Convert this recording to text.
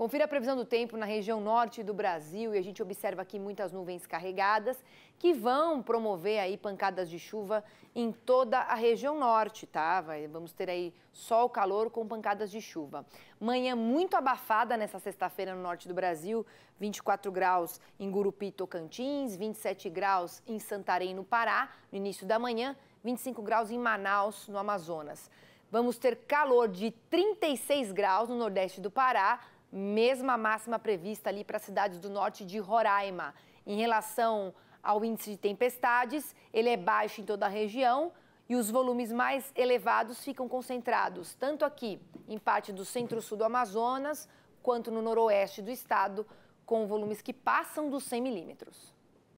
Confira a previsão do tempo na região norte do Brasil e a gente observa aqui muitas nuvens carregadas que vão promover aí pancadas de chuva em toda a região norte, tá? vamos ter aí sol, calor com pancadas de chuva. Manhã muito abafada nessa sexta-feira no norte do Brasil, 24 graus em Gurupi, Tocantins, 27 graus em Santarém, no Pará, no início da manhã, 25 graus em Manaus, no Amazonas. Vamos ter calor de 36 graus no nordeste do Pará, Mesma máxima prevista ali para as cidades do norte de Roraima. Em relação ao índice de tempestades, ele é baixo em toda a região e os volumes mais elevados ficam concentrados tanto aqui em parte do centro-sul do Amazonas, quanto no noroeste do estado, com volumes que passam dos 100 milímetros.